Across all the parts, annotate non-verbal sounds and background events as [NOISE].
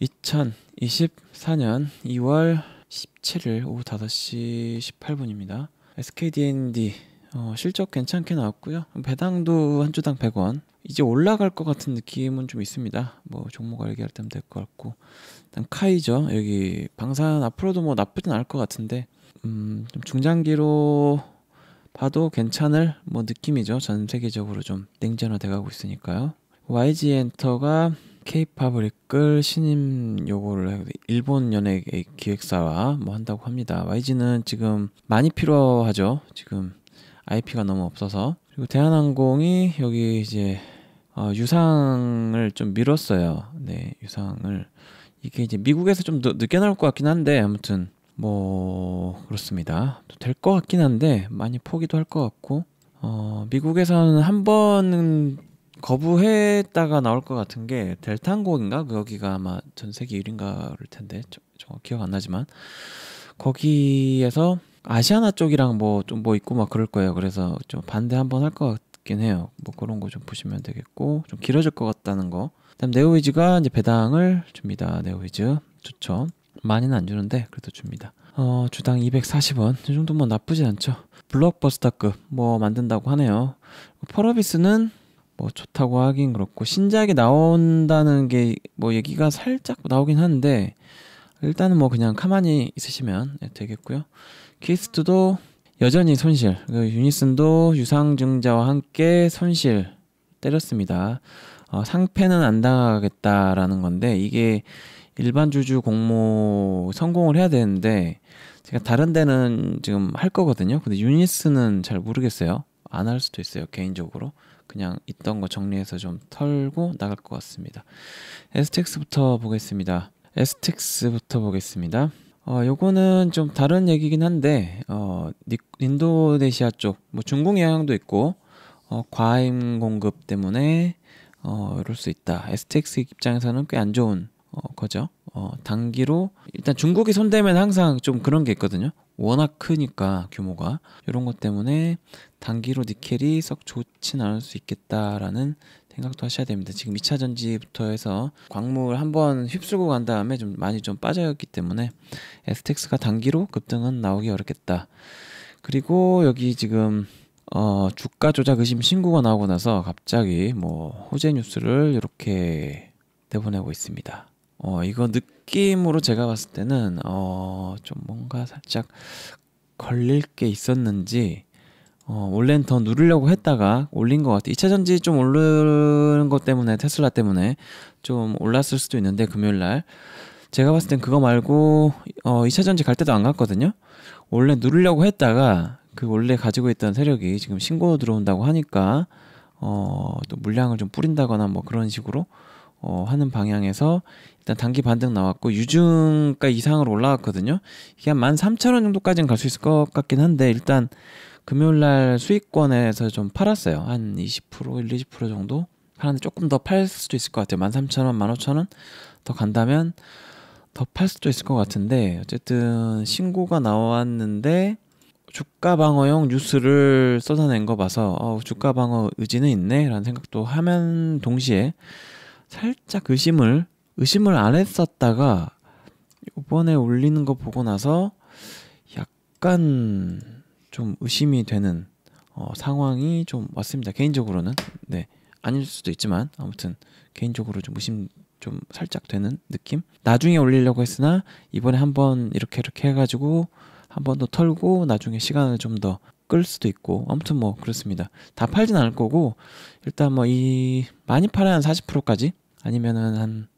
2024년 2월 17일 오후 5시 18분입니다. SKDND 어, 실적 괜찮게 나왔고요. 배당도 한 주당 100원. 이제 올라갈 것 같은 느낌은 좀 있습니다. 뭐 종목 알기할 때면 될 것 같고 일단 카이죠. 여기 방산 앞으로도 뭐 나쁘진 않을 것 같은데 음, 좀 중장기로 봐도 괜찮을 뭐 느낌이죠. 전 세계적으로 좀 냉전화 돼가고 있으니까요. YG 엔터가 케이팝을 이끌 신임 요구를 일본 연예계 기획사와 뭐 한다고 합니다. YG는 지금 많이 필요하죠. 지금 IP가 너무 없어서 그리고 대한항공이 여기 이제 어, 유상을 좀 미뤘어요. 네, 유상을 이게 이제 미국에서 좀 늦, 늦게 나올 것 같긴 한데 아무튼 뭐 그렇습니다. 될 것 같긴 한데 많이 포기도 할 것 같고 어, 미국에서는 한 번은 거부했다가 나올 것 같은 게델탄고인가 거기가 아마 전 세계 1인가를 텐데 정확 기억 안 나지만 거기에서 아시아나 쪽이랑 뭐 좀뭐 뭐 있고 막 그럴 거예요. 그래서 좀 반대 한번 할 것 같긴 해요. 뭐 그런 거 좀 보시면 되겠고 좀 길어질 것 같다는 거. 그다음 네오이즈가 이제 배당을 줍니다. 네오이즈 좋죠. 많이는 안 주는데 그래도 줍니다. 어, 주당 240원. 이 정도면 나쁘지 않죠. 블록버스터급 뭐 만든다고 하네요. 펄어비스는 뭐뭐 좋다고 하긴 그렇고 신작이 나온다는 게 뭐 얘기가 살짝 나오긴 하는데 일단은 뭐 그냥 가만히 있으시면 되겠고요. 키스트도 여전히 손실. 그 유니슨도 유상증자와 함께 손실 때렸습니다. 어, 상패는 안 당하겠다라는 건데 이게 일반 주주 공모 성공을 해야 되는데 제가 다른 데는 지금 할 거거든요. 근데 유니슨은잘 모르겠어요. 안 할 수도 있어요. 개인적으로. 그냥 있던 거 정리해서 좀 털고 나갈 것 같습니다. 에스텍스부터 보겠습니다. 에스텍스부터 보겠습니다. 어, 요거는 좀 다른 얘기긴 한데 어, 인도네시아 쪽, 뭐 중국 영향도 있고 어, 과잉 공급 때문에 어, 이럴 수 있다. STX 입장에서는 꽤 안 좋은 어, 거죠. 어, 단기로 일단 중국이 손대면 항상 좀 그런 게 있거든요. 워낙 크니까 규모가 이런 것 때문에 단기로 니켈이 썩 좋진 않을 수 있겠다라는 생각도 하셔야 됩니다. 지금 2차 전지부터 해서 광물 한번 휩쓸고 간 다음에 좀 많이 좀 빠져있기 때문에 에스텍스가 단기로 급등은 나오기 어렵겠다. 그리고 여기 지금 어, 주가 조작 의심 신고가 나오고 나서 갑자기 뭐 호재 뉴스를 이렇게 내보내고 있습니다. 어, 이거 느낌으로 제가 봤을 때는 어, 좀 뭔가 살짝 걸릴 게 있었는지 어, 원래는 더 누르려고 했다가 올린 것 같아요. 2차 전지 좀 오르는 것 때문에 테슬라 때문에 좀 올랐을 수도 있는데 금요일 날 제가 봤을 땐 그거 말고 어, 2차 전지 갈 때도 안 갔거든요. 원래 누르려고 했다가 그 원래 가지고 있던 세력이 지금 신고 들어온다고 하니까 어, 또 물량을 좀 뿌린다거나 뭐 그런 식으로 어, 하는 방향에서 일단 단기 반등 나왔고 유증가 이상으로 올라왔거든요. 이게 한 13,000원 정도까지는 갈 수 있을 것 같긴 한데 일단 금요일 날 수익권에서 좀 팔았어요. 한 20%, 1, 20% 정도 하는데 조금 더 팔 수도 있을 것 같아요. 13,000원, 15,000원 더 간다면 더 팔 수도 있을 것 같은데 어쨌든 신고가 나왔는데 주가 방어용 뉴스를 쏟아낸 거 봐서 어, 주가 방어 의지는 있네라는 생각도 하면 동시에 살짝 의심을 의심을 안 했었다가 이번에 올리는 거 보고 나서 약간 좀 의심이 되는 어, 상황이 좀 왔습니다. 개인적으로는 네 아닐 수도 있지만 아무튼 개인적으로 좀 의심 좀 살짝 되는 느낌. 나중에 올리려고 했으나 이번에 한번 이렇게 이렇게 해가지고 한 번 더 털고 나중에 시간을 좀더 끌 수도 있고 아무튼 뭐 그렇습니다. 다 팔진 않을 거고 일단 뭐 이 많이 팔아야 한 40%까지 아니면은 한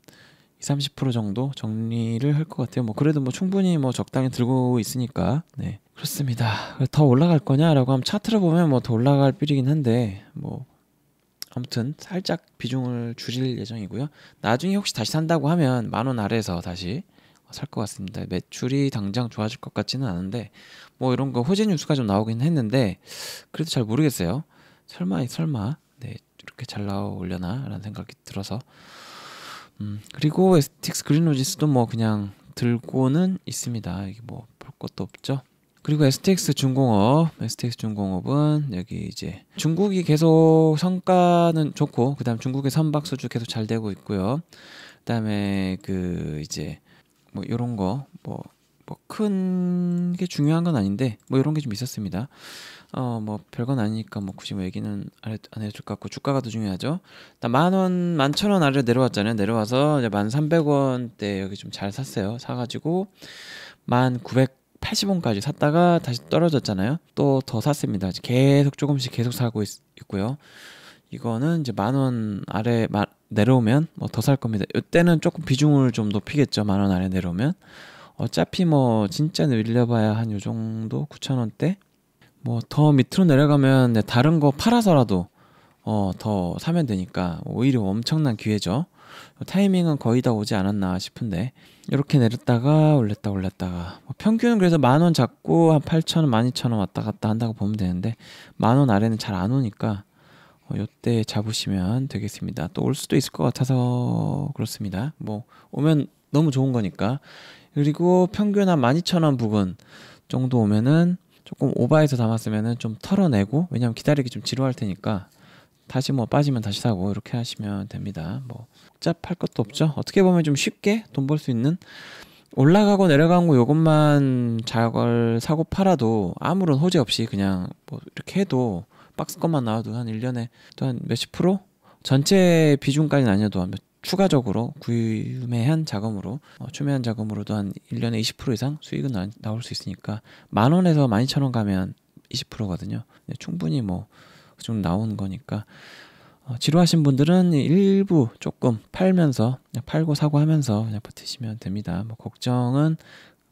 20, 30% 정도 정리를 할 것 같아요. 뭐 그래도 뭐 충분히 뭐 적당히 들고 있으니까 네 그렇습니다. 더 올라갈 거냐라고 하면 차트를 보면 뭐 더 올라갈 필이긴 한데 뭐 아무튼 살짝 비중을 줄일 예정이고요. 나중에 혹시 다시 산다고 하면 만원 아래에서 다시 살것 같습니다. 매출이 당장 좋아질 것 같지는 않은데 뭐 이런 거 호재 뉴스가 좀 나오긴 했는데 그래도 잘 모르겠어요. 설마 설마 네 이렇게 잘 나오려나라는 생각이 들어서 음 그리고 에스틱스 그린로지스도 뭐 그냥 들고는 있습니다. 이게 뭐 볼 것도 없죠. 그리고 STX 중공업, STX 중공업은 여기 이제 중국이 계속 성과는 좋고, 그 다음 중국의 선박 수주 계속 잘 되고 있고요. 그 다음에 그 이제 뭐 이런 거 뭐 뭐 큰 게 중요한 건 아닌데 뭐 이런 게 좀 있었습니다. 어 뭐 별건 아니니까 뭐 굳이 뭐 얘기는 안, 해, 안 해줄 것 같고 주가가 더 중요하죠. 만 원, 만 천 원 아래 내려왔잖아요. 내려와서 이제 만 삼백 원대 여기 좀 잘 샀어요. 사가지고 만 구백 80원까지 샀다가 다시 떨어졌잖아요. 또 더 샀습니다. 계속 조금씩 계속 사고 있, 있고요. 이거는 이제 만 원 아래 마, 내려오면 뭐 더 살 겁니다. 이때는 조금 비중을 좀 높이겠죠. 만 원 아래 내려오면 어차피 뭐 진짜 늘려봐야 한 요 정도 9천 원대 뭐 더 밑으로 내려가면 다른 거 팔아서라도 어, 더 사면 되니까 오히려 엄청난 기회죠. 타이밍은 거의 다 오지 않았나 싶은데 이렇게 내렸다가 올렸다 올렸다가 뭐 평균은 그래서 만 원 잡고 한 8천 원, 12,000원 왔다 갔다 한다고 보면 되는데 만 원 아래는 잘 안 오니까 어, 요때 잡으시면 되겠습니다. 또 올 수도 있을 것 같아서 그렇습니다. 뭐 오면 너무 좋은 거니까. 그리고 평균 한 12,000원 부근 정도 오면은 조금 오바해서 담았으면은 좀 털어내고 왜냐면 기다리기 좀 지루할 테니까 다시 뭐 빠지면 다시 사고 이렇게 하시면 됩니다. 뭐 복잡할 것도 없죠. 어떻게 보면 좀 쉽게 돈 벌 수 있는 올라가고 내려간 거 요것만 자걸 사고 팔아도 아무런 호재 없이 그냥 뭐 이렇게 해도 박스것만 나와도 한 1년에 또 한 몇십 프로? 전체 비중까지는 아니어도 한 몇, 추가적으로 구매한 자금으로 어, 추매한 자금으로도 한 1년에 20% 이상 수익은 나, 나올 수 있으니까 만 원에서 만 이천 원 가면 20%거든요. 충분히 뭐그정 나온 거니까 어, 지루하신 분들은 일부 조금 팔면서 그냥 팔고 사고 하면서 그냥 버티시면 됩니다. 뭐 걱정은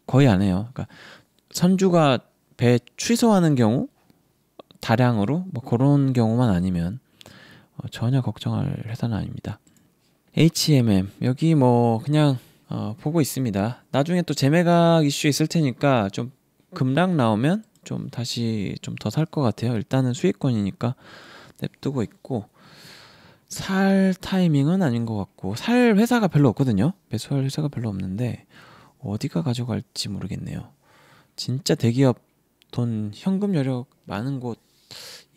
거의 안 해요. 그러니까 선주가 배 취소하는 경우 다량으로 뭐 그런 경우만 아니면 어, 전혀 걱정할 회사는 아닙니다. HMM 여기 뭐 그냥 어, 보고 있습니다. 나중에 또 재매각 이슈 있을 테니까 좀 급락 나오면 좀 다시 좀 더 살 것 같아요. 일단은 수익권이니까 냅두고 있고 살 타이밍은 아닌 것 같고 살 회사가 별로 없거든요. 매수할 회사가 별로 없는데 어디가 가져갈지 모르겠네요. 진짜 대기업 돈 현금 여력 많은 곳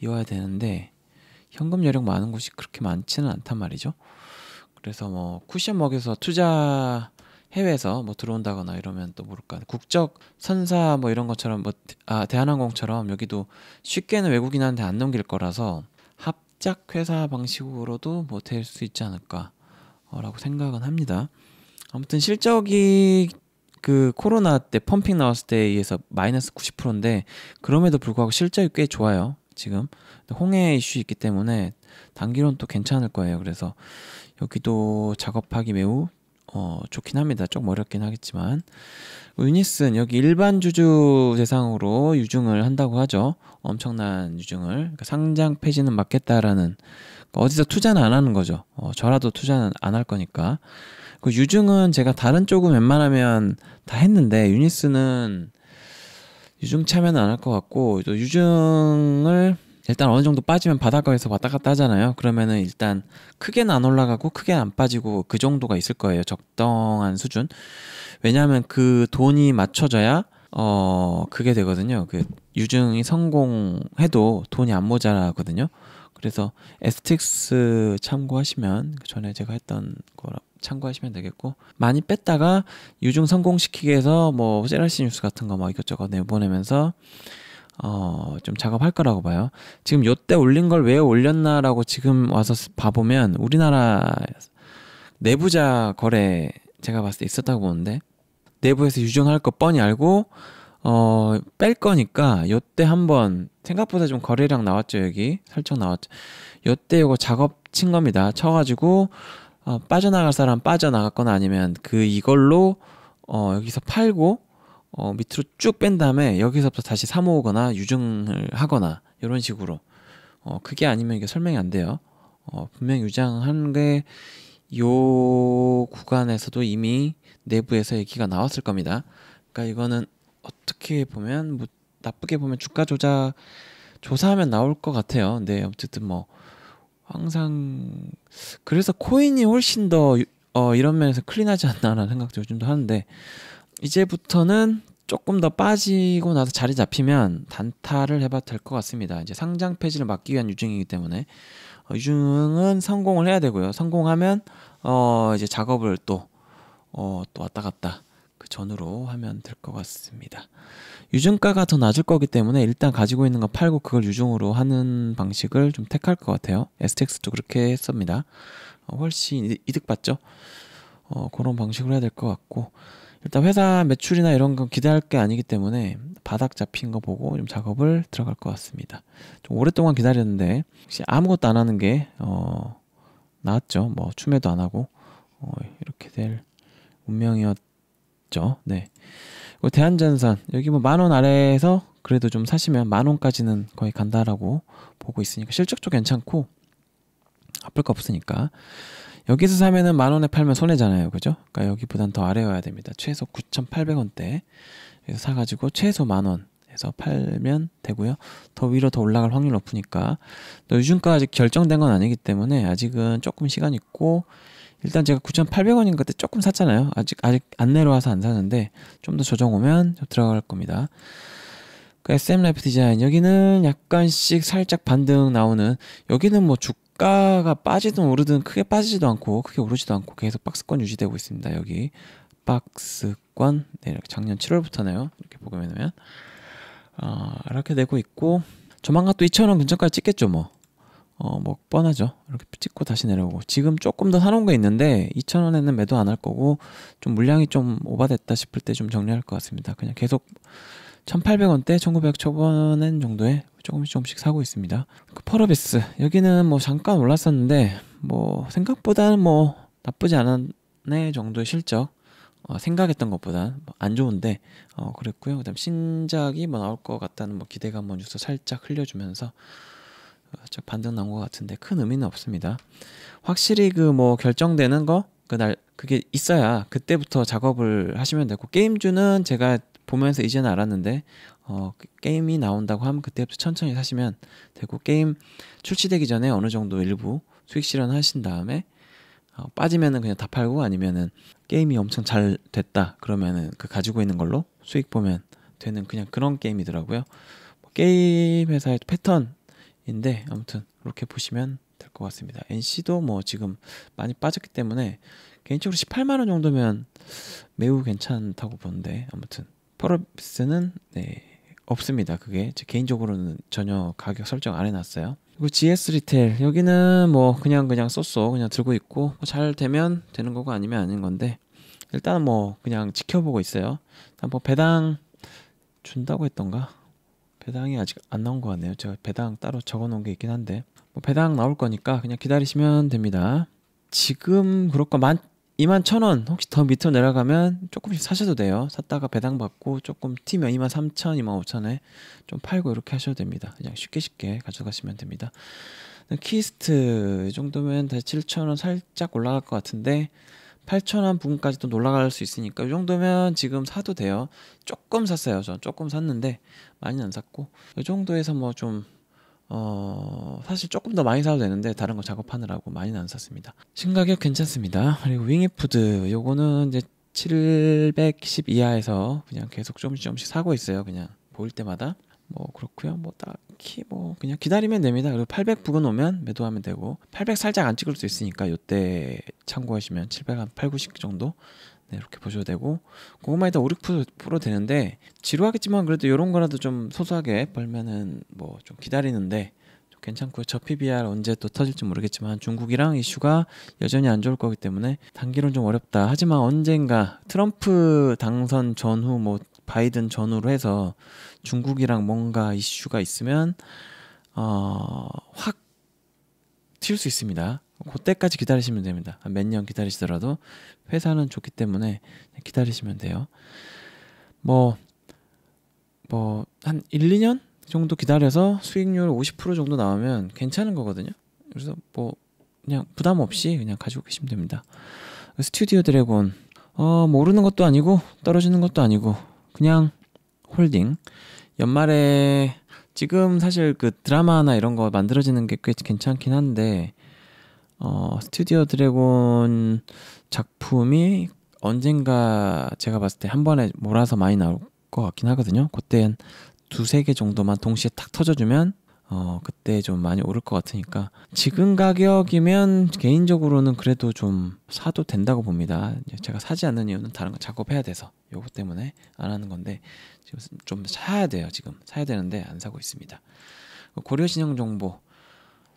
이어야 되는데 현금 여력 많은 곳이 그렇게 많지는 않단 말이죠. 그래서 뭐 쿠션 먹여서 투자 해외에서 뭐 들어온다거나 이러면 또 모를까 국적 선사 뭐 이런 것처럼 뭐 아 대한항공처럼 여기도 쉽게는 외국인한테 안 넘길 거라서 합작 회사 방식으로도 뭐 될 수 있지 않을까라고 어, 생각은 합니다. 아무튼 실적이 그 코로나 때 펌핑 나왔을 때에 의해서 마이너스 90%인데 그럼에도 불구하고 실적이 꽤 좋아요. 지금 홍해 이슈 있기 때문에 단기론 또 괜찮을 거예요. 그래서 여기도 작업하기 매우 어, 좋긴 합니다. 조금 어렵긴 하겠지만 유니슨 여기 일반 주주 대상으로 유증을 한다고 하죠. 엄청난 유증을 그러니까 상장 폐지는 맞겠다라는 그러니까 어디서 투자는 안 하는 거죠. 어, 저라도 투자는 안 할 거니까 그 유증은 제가 다른 쪽은 웬만하면 다 했는데 유니스는 유증 참여는 안 할 것 같고 또 유증을 일단 어느 정도 빠지면 바닷가에서 왔다 갔다 하잖아요. 그러면은 일단 크게는 안 올라가고 크게 안 빠지고 그 정도가 있을 거예요. 적당한 수준. 왜냐하면 그 돈이 맞춰져야 어 그게 되거든요. 그 유증이 성공해도 돈이 안 모자라거든요. 그래서 에스틱스 참고하시면 그 전에 제가 했던 거랑 참고하시면 되겠고 많이 뺐다가 유중 성공시키기 위해서 뭐 세라시 뉴스 같은 거막 이것저것 내보내면서 어, 좀 작업할 거라고 봐요. 지금 요때 올린 걸 왜 올렸나라고 지금 와서 봐보면 우리나라 내부자 거래 제가 봤을 때 있었다고 보는데 내부에서 유정할 거 뻔히 알고 어, 뺄 거니까 요때 한번 생각보다 좀 거래량 나왔죠 여기 설정 나왔죠. 요때 요거 작업 친 겁니다. 쳐가지고 어, 빠져나갈 사람 빠져나갔거나 아니면 그 이걸로 어, 여기서 팔고 어, 밑으로 쭉 뺀 다음에 여기서부터 다시 사 모으거나 유증을 하거나 이런 식으로 어, 그게 아니면 이게 설명이 안 돼요. 어, 분명 유장한 게 요 구간에서도 이미 내부에서 얘기가 나왔을 겁니다. 그러니까 이거는 어떻게 보면 뭐 나쁘게 보면 주가 조작 조사하면 나올 것 같아요. 근데 어쨌든 뭐 항상 그래서 코인이 훨씬 더 어, 이런 면에서 클린하지 않나라는 생각도 요즘도 하는데 이제부터는 조금 더 빠지고 나서 자리 잡히면 단타를 해봐도 될 것 같습니다. 이제 상장 폐지를 막기 위한 유증이기 때문에 어, 유증은 성공을 해야 되고요. 성공하면 어, 이제 작업을 또, 어, 또 왔다 갔다 그 전으로 하면 될 것 같습니다. 유증가가 더 낮을 거기 때문에 일단 가지고 있는 거 팔고 그걸 유증으로 하는 방식을 좀 택할 것 같아요. STX도 그렇게 했습니다. 어, 훨씬 이득 받죠 어, 그런 방식으로 해야 될 것 같고 일단 회사 매출이나 이런 건 기대할 게 아니기 때문에 바닥 잡힌 거 보고 좀 작업을 들어갈 것 같습니다. 좀 오랫동안 기다렸는데 혹시 아무것도 안 하는 게 어, 나았죠. 뭐 춤에도 안 하고 어, 이렇게 될 운명이었. 있죠. 네. 대한전산 여기 뭐 만원 아래에서 그래도 좀 사시면 만 원까지는 거의 간다라고 보고 있으니까 실적도 괜찮고 아플 거 없으니까 여기서 사면은 만 원에 팔면 손해잖아요, 그죠? 그러니까 여기보단 더 아래여야 됩니다. 최소 9,800원대 에서 사가지고 최소 만 원에서 팔면 되고요. 더 위로 더 올라갈 확률 높으니까 또 요즘까지 결정된 건 아니기 때문에 아직은 조금 시간 있고 일단 제가 9,800원인 그때 조금 샀잖아요. 아직 아직 안 내려와서 안 사는데 좀 더 조정 오면 들어갈 겁니다. 그 SM 라이프 디자인 여기는 약간씩 살짝 반등 나오는 여기는 뭐 주가가 빠지든 오르든 크게 빠지지도 않고 크게 오르지도 않고 계속 박스권 유지되고 있습니다. 여기 박스권 네, 이렇게 작년 7월부터네요. 이렇게 보게 되면 어, 이렇게 되고 있고 조만간 또 2,000원 근처까지 찍겠죠 뭐. 어, 뭐 뻔하죠. 이렇게 찍고 다시 내려오고 지금 조금 더 사놓은 게 있는데 2,000원에는 매도 안 할 거고 좀 물량이 좀 오바됐다 싶을 때 좀 정리할 것 같습니다. 그냥 계속 1,800원대, 1,900 초반 정도에 조금씩 조금씩 사고 있습니다. 그 펄어비스 여기는 뭐 잠깐 올랐었는데 뭐 생각보다는 뭐 나쁘지 않은네 정도의 실적 어, 생각했던 것보다 뭐 안 좋은데 어, 그랬고요. 그다음 신작이 뭐 나올 것 같다는 뭐 기대감 뭐 뉴스 살짝 흘려주면서 살짝 반등 나온 것 같은데 큰 의미는 없습니다. 확실히 그 뭐 결정되는 거 그날 그게 있어야 그때부터 작업을 하시면 되고 게임주는 제가 보면서 이제는 알았는데 어, 게임이 나온다고 하면 그때부터 천천히 사시면 되고 게임 출시되기 전에 어느 정도 일부 수익 실현하신 다음에 어, 빠지면은 그냥 다 팔고 아니면은 게임이 엄청 잘 됐다 그러면은 그 가지고 있는 걸로 수익 보면 되는 그냥 그런 게임이더라고요. 뭐 게임 회사의 패턴 인데 아무튼 이렇게 보시면 될 것 같습니다. NC도 뭐 지금 많이 빠졌기 때문에 개인적으로 18만 원 정도면 매우 괜찮다고 보는데 아무튼 퍼러비스는 네, 없습니다. 그게 제 개인적으로는 전혀 가격 설정 안 해놨어요. 그리고 GS 리테일 여기는 뭐 그냥 그냥 쏘쏘 그냥 들고 있고 뭐 잘 되면 되는 거고 아니면 아닌 건데 일단 뭐 그냥 지켜보고 있어요. 일단 뭐 배당 준다고 했던가 배당이 아직 안 나온 것 같네요. 제가 배당 따로 적어 놓은 게 있긴 한데 뭐 배당 나올 거니까 그냥 기다리시면 됩니다. 지금 그렇고 만 2만 천원 혹시 더 밑으로 내려가면 조금씩 사셔도 돼요. 샀다가 배당 받고 조금 튀면 2만 3천, 2만 5천에 좀 팔고 이렇게 하셔도 됩니다. 그냥 쉽게 쉽게 가져가시면 됩니다. 키스트 정도면 다 7천 원 살짝 올라갈 것 같은데 8,000원 부분까지 도 올라갈 수 있으니까 이 정도면 지금 사도 돼요. 조금 샀어요. 전 조금 샀는데 많이 는안 샀고 이 정도에서 뭐 좀 어, 사실 조금 더 많이 사도 되는데 다른 거 작업하느라고 많이는 안 샀습니다. 신가격 괜찮습니다. 그리고 윙이푸드 요거는 이제 710 이하에서 그냥 계속 조금씩 조금씩 사고 있어요. 그냥 보일 때마다 뭐 그렇고요. 뭐딱 딱히 뭐 그냥 기다리면 됩니다. 그리고 800 부근 오면 매도하면 되고 800 살짝 안 찍을 수 있으니까 요때 참고하시면 700 한 8, 90 정도 네, 이렇게 보셔도 되고 그것만 해도 5, 6% 되는데 지루하겠지만 그래도 요런 거라도 좀 소소하게 벌면은 뭐 좀 기다리는데 좀 괜찮고요. 저피 b r 언제 또 터질지 모르겠지만 중국이랑 이슈가 여전히 안 좋을 거기 때문에 단기론 좀 어렵다. 하지만 언젠가 트럼프 당선 전후 뭐 바이든 전후로 해서 중국이랑 뭔가 이슈가 있으면 어, 확튈 수 있습니다. 그때까지 기다리시면 됩니다. 몇 년 기다리시더라도 회사는 좋기 때문에 기다리시면 돼요. 뭐 뭐한 1, 2년 정도 기다려서 수익률 50% 정도 나오면 괜찮은 거거든요. 그래서 뭐 그냥 부담 없이 그냥 가지고 계시면 됩니다. 스튜디오 드래곤 어, 모르는 것도 아니고 떨어지는 것도 아니고 그냥 홀딩. 연말에 지금 사실 그 드라마나 이런 거 만들어지는 게 꽤 괜찮긴 한데 어, 스튜디오 드래곤 작품이 언젠가 제가 봤을 때 한 번에 몰아서 많이 나올 것 같긴 하거든요. 그때 두세 개 정도만 동시에 탁 터져주면 어, 그때 좀 많이 오를 것 같으니까 지금 가격이면 개인적으로는 그래도 좀 사도 된다고 봅니다. 제가 사지 않는 이유는 다른 거 작업해야 돼서 요거 때문에 안 하는 건데 지금 좀 사야 돼요. 지금 사야 되는데 안 사고 있습니다. 그 고려 신형 정보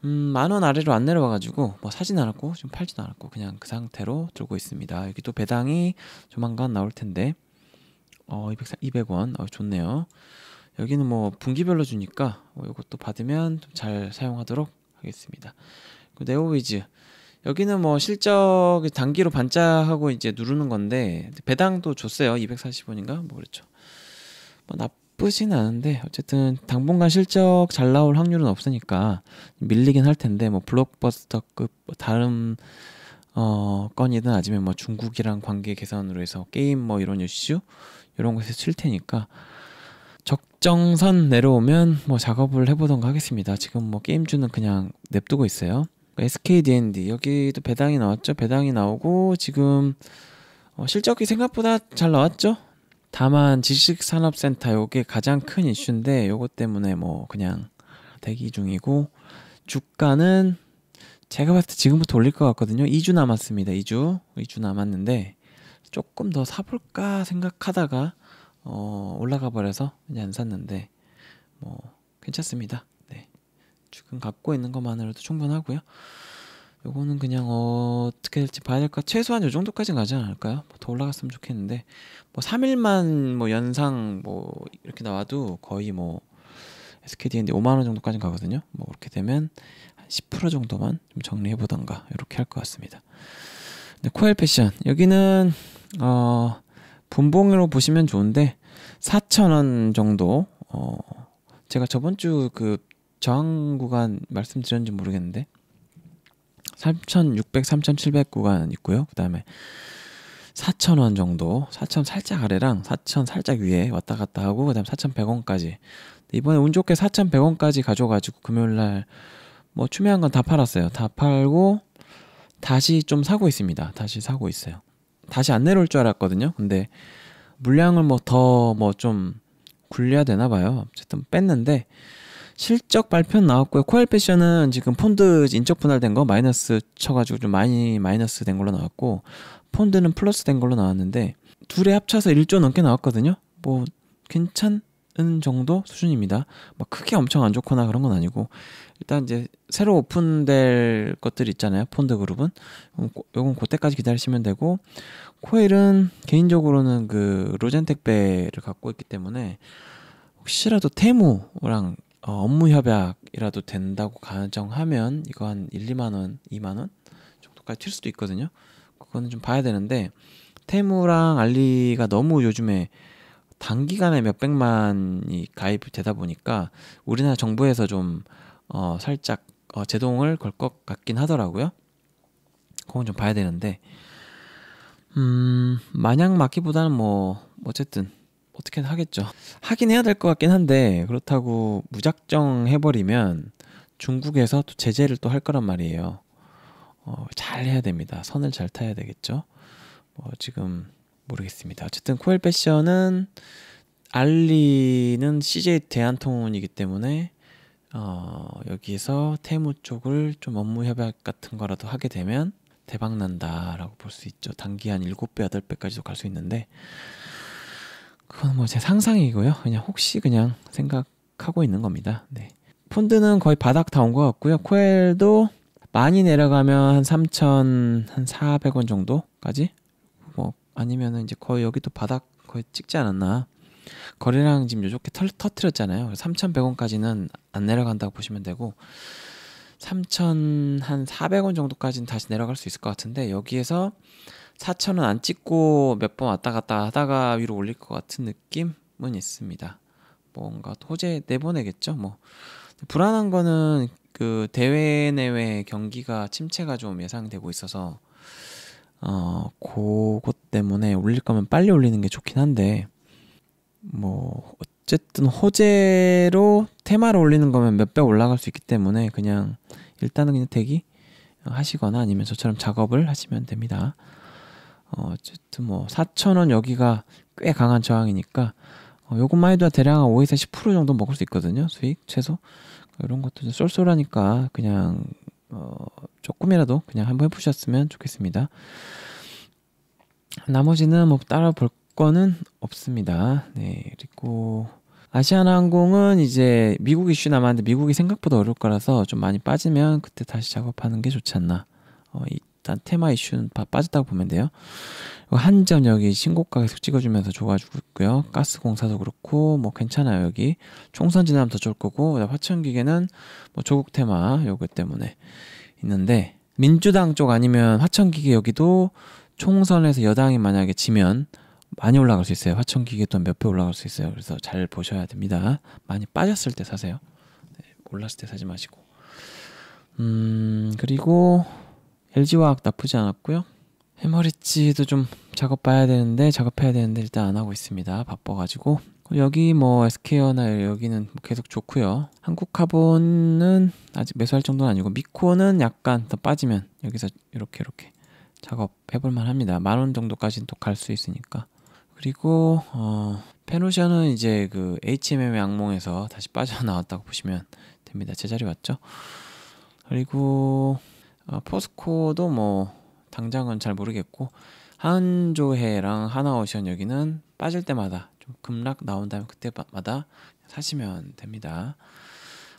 음, 만원 아래로 안 내려와가지고 뭐 사진 않았고 지금 팔지도 않았고 그냥 그 상태로 들고 있습니다. 여기 또 배당이 조만간 나올 텐데 어 200, 200원 어, 좋네요. 여기는 뭐 분기별로 주니까 뭐 이것도 받으면 좀잘 사용하도록 하겠습니다. 네오위즈 여기는 뭐 실적 단기로 반짝하고 이제 누르는 건데 배당도 줬어요. 240원인가 뭐 그렇죠. 뭐 나쁘진 않은데 어쨌든 당분간 실적 잘 나올 확률은 없으니까 밀리긴 할 텐데 뭐 블록버스터급 뭐 다른 어 건이든 아니면 뭐 중국이랑 관계 개선으로 해서 게임 뭐 이런 이슈 이런 곳에서칠 테니까 일정선 내려오면 뭐 작업을 해보던가 하겠습니다. 지금 뭐 게임주는 그냥 냅두고 있어요. 그 SKDND 여기도 배당이 나왔죠. 배당이 나오고 지금 어 실적이 생각보다 잘 나왔죠. 다만 지식산업센터 요게 가장 큰 이슈인데 요것 때문에 뭐 그냥 대기 중이고 주가는 제가 봤을 때 지금부터 올릴 것 같거든요. 2주 남았습니다. 2주 2주 남았는데 조금 더 사볼까 생각하다가 어, 올라가 버려서 이제 안 샀는데 뭐 괜찮습니다. 네. 지금 갖고 있는 것만으로도 충분하고요. 요거는 그냥 어, 떻게 될지 봐야 될까 최소한 요 정도까지는 가지 않을까요? 뭐더 올라갔으면 좋겠는데 뭐 3일만 뭐 연상 뭐 이렇게 나와도 거의 뭐 SKD인데 5만 원 정도까지 가거든요. 뭐 그렇게 되면 한 10% 정도만 좀 정리해 보던가 이렇게 할 것 같습니다. 코엘 패션 여기는 어 분봉으로 보시면 좋은데 4,000원 정도 어 제가 저번 주 그 저항 구간 말씀드렸는지 모르겠는데 3,600, 3,700 구간 있고요. 그다음에 4,000원 정도, 4,000 살짝 아래랑 4,000 살짝 위에 왔다 갔다 하고 그다음 에 4,100원까지. 이번에 운 좋게 4,100원까지 가져 가지고 금요일 날 뭐 추매한 건 다 팔았어요. 다 팔고 다시 좀 사고 있습니다. 다시 사고 있어요. 다시 안 내려올 줄 알았거든요. 근데 물량을 뭐 더 뭐 좀 굴려야 되나 봐요. 어쨌든 뺐는데 실적 발표 나왔고요. 코알 패션은 지금 폰드 인적 분할된 거 마이너스 쳐가지고 좀 많이 마이너스 된 걸로 나왔고 폰드는 플러스 된 걸로 나왔는데 둘에 합쳐서 1조 넘게 나왔거든요. 뭐 괜찮은 정도 수준입니다. 막 크게 엄청 안 좋거나 그런 건 아니고 일단 이제 새로 오픈될 것들 있잖아요. 폰드 그룹은 요건 그때까지 기다리시면 되고 코일은 개인적으로는 그 로젠텍배를 갖고 있기 때문에 혹시라도 테무랑 어, 업무 협약이라도 된다고 가정하면 이거 한 1, 2만 원, 2만 원 정도까지 튈 수도 있거든요. 그거는 좀 봐야 되는데 테무랑 알리가 너무 요즘에 단기간에 몇 백만이 가입되다 보니까 우리나라 정부에서 좀 어, 살짝 어, 제동을 걸 것 같긴 하더라고요. 그건 좀 봐야 되는데 음, 마냥 맞기보다는 뭐 어쨌든 어떻게 하겠죠. 하긴 해야 될 것 같긴 한데 그렇다고 무작정 해버리면 중국에서 또 제재를 또 할 거란 말이에요. 어, 잘 해야 됩니다. 선을 잘 타야 되겠죠. 뭐 지금 모르겠습니다. 어쨌든 코엘 패션은 알리는 CJ 대한통운이기 때문에 어, 여기에서 테무 쪽을 좀 업무 협약 같은 거라도 하게 되면 대박 난다라고 볼 수 있죠. 단기 한 7배, 8배까지도 갈 수 있는데 그건 뭐 제 상상이고요. 그냥 혹시 그냥 생각하고 있는 겁니다. 네. 폰드는 거의 바닥 다온것 같고요. 코엘도 많이 내려가면 한 3,400원 정도까지 뭐 아니면은 이제 거의 여기도 바닥 거의 찍지 않았나 거래량 지금 요렇게 터트렸잖아요. 3,100원까지는 안 내려간다고 보시면 되고 3 0한 400원 정도까지는 다시 내려갈 수 있을 것 같은데 여기에서 4,000원 안 찍고 몇 번 왔다 갔다 하다가 위로 올릴 것 같은 느낌은 있습니다. 뭔가 호재 내보내겠죠. 뭐 불안한 거는 그 대회 내외 경기가 침체가 좀 예상되고 있어서 어 그것 때문에 올릴 거면 빨리 올리는 게 좋긴 한데 뭐 어쨌든 호재로 테마를 올리는 거면 몇 배 올라갈 수 있기 때문에 그냥 일단은 그냥 대기 하시거나 아니면 저처럼 작업을 하시면 됩니다. 어, 어쨌든 뭐4천원 여기가 꽤 강한 저항이니까 어, 요것만 해도 대략 5에서 10% 정도 먹을 수 있거든요. 수익 최소. 이런 것도 쏠쏠하니까 그냥 어, 조금이라도 그냥 한번 해보셨으면 좋겠습니다. 나머지는 뭐 따라 볼 조건은 없습니다. 네, 그리고 아시아나항공은 이제 미국 이슈 남았는데 미국이 생각보다 어려울 거라서 좀 많이 빠지면 그때 다시 작업하는 게 좋지 않나. 어, 일단 테마 이슈는 다 빠졌다고 보면 돼요. 한 점 여기 신고가 계속 찍어주면서 좋아지고 있고요. 가스공사도 그렇고 뭐 괜찮아요 여기. 총선 지나면 더 좋을 거고 화천기계는 뭐 조국 테마 요거 때문에 있는데 민주당 쪽 아니면 화천기계 여기도 총선에서 여당이 만약에 지면 많이 올라갈 수 있어요. 화천기계 또몇배 올라갈 수 있어요. 그래서 잘 보셔야 됩니다. 많이 빠졌을 때 사세요. 네, 올랐을 때 사지 마시고. 음, 그리고 LG화학 나쁘지 않았고요. 해머리치도 좀 작업 봐야 되는데 작업해야 되는데 일단 안 하고 있습니다. 바빠가지고 여기 뭐 SK어나 여기는 계속 좋고요. 한국카본은 아직 매수할 정도는 아니고 미코는 약간 더 빠지면 여기서 이렇게 이렇게 작업해볼 만합니다. 만원 정도까지는 또 갈 수 있으니까 그리고 어, 페루시아는 이제 그 h m m 악몽에서 다시 빠져나왔다고 보시면 됩니다. 제자리 왔죠. 그리고 어, 포스코도 뭐 당장은 잘 모르겠고 한조해랑 하나오션 여기는 빠질 때마다 좀 급락 나온다면 그때마다 사시면 됩니다.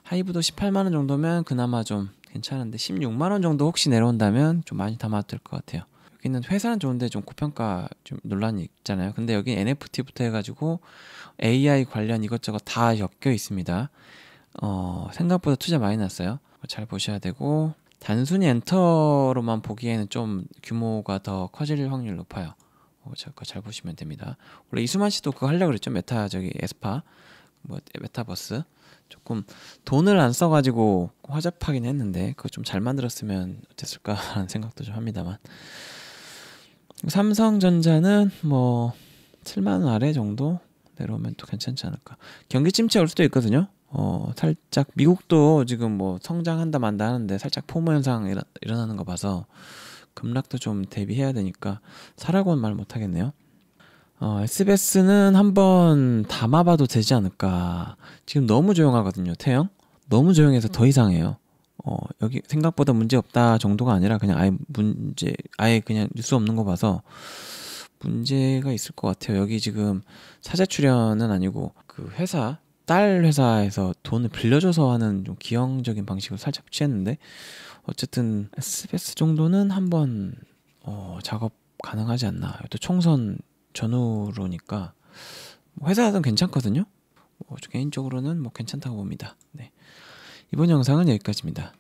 하이브도 18만 원 정도면 그나마 좀 괜찮은데 16만 원 정도 혹시 내려온다면 좀 많이 담아둘 것 같아요. 여는 회사는 좋은데 좀 고평가 좀 논란이 있잖아요. 근데 여기 NFT부터 해가지고 AI 관련 이것저것 다 엮여 있습니다. 어, 생각보다 투자 많이 났어요. 잘 보셔야 되고 단순히 엔터로만 보기에는 좀 규모가 더 커질 확률 높아요. 어, 그거 잘 보시면 됩니다. 원래 이수만 씨도 그거 하려고 그랬죠. 메타 저기 에스파 뭐 메타버스 조금 돈을 안 써가지고 화잡하긴 했는데 그거 좀 잘 만들었으면 어땠을까하는 [LAUGHS] 생각도 좀 합니다만 삼성전자는 뭐 7만 원 아래 정도 내려오면 또 괜찮지 않을까. 경기 침체 올 수도 있거든요. 어, 살짝 미국도 지금 뭐 성장한다 만다 하는데 살짝 포모 현상 일어, 일어나는 거 봐서 급락도 좀 대비해야 되니까 사라고는 말 못 하겠네요. 어, SBS는 한번 담아봐도 되지 않을까. 지금 너무 조용하거든요, 태영. 너무 조용해서 더 음. 이상해요. 어, 여기 생각보다 문제 없다 정도가 아니라 그냥 아예 문제, 아예 그냥 뉴스 없는 거 봐서 문제가 있을 것 같아요. 여기 지금 사제 출연은 아니고 그 회사, 딸 회사에서 돈을 빌려줘서 하는 좀 기형적인 방식을 살짝 취했는데 어쨌든 SBS 정도는 한번 어, 작업 가능하지 않나. 또 총선 전후로니까 뭐 회사는 괜찮거든요. 뭐 개인적으로는 뭐 괜찮다고 봅니다. 네. 이번 영상은 여기까지입니다.